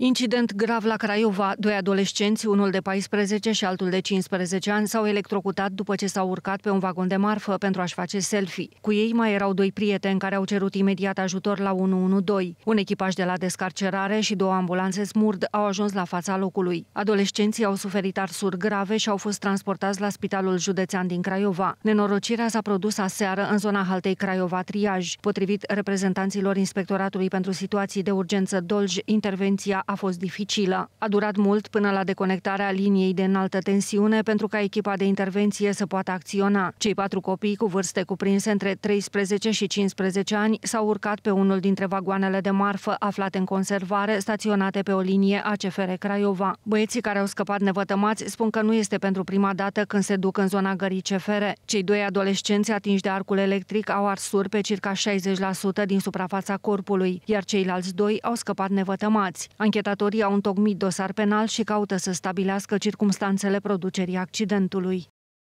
Incident grav la Craiova. Doi adolescenți, unul de 14 și altul de 15 ani, s-au electrocutat după ce s-au urcat pe un vagon de marfă pentru a-și face selfie. Cu ei mai erau doi prieteni care au cerut imediat ajutor la 112. Un echipaj de la descarcerare și două ambulanțe smurd au ajuns la fața locului. Adolescenții au suferit arsuri grave și au fost transportați la Spitalul Județean din Craiova. Nenorocirea s-a produs aseară în zona Haltei Craiova Triaj. Potrivit reprezentanților Inspectoratului pentru Situații de Urgență Dolj, intervenția a fost dificilă. A durat mult până la deconectarea liniei de înaltă tensiune pentru ca echipa de intervenție să poată acționa. Cei patru copii cu vârste cuprinse între 13 și 15 ani s-au urcat pe unul dintre vagoanele de marfă aflate în conservare, staționate pe o linie ACFR Craiova. Băieții care au scăpat nevătămați spun că nu este pentru prima dată când se duc în zona gării CFR. Cei doi adolescenți atinși de arcul electric au arsuri pe circa 60% din suprafața corpului, iar ceilalți doi au scăpat nevătămați. Anche Anchetatorii au întocmit dosar penal și caută să stabilească circumstanțele producerii accidentului.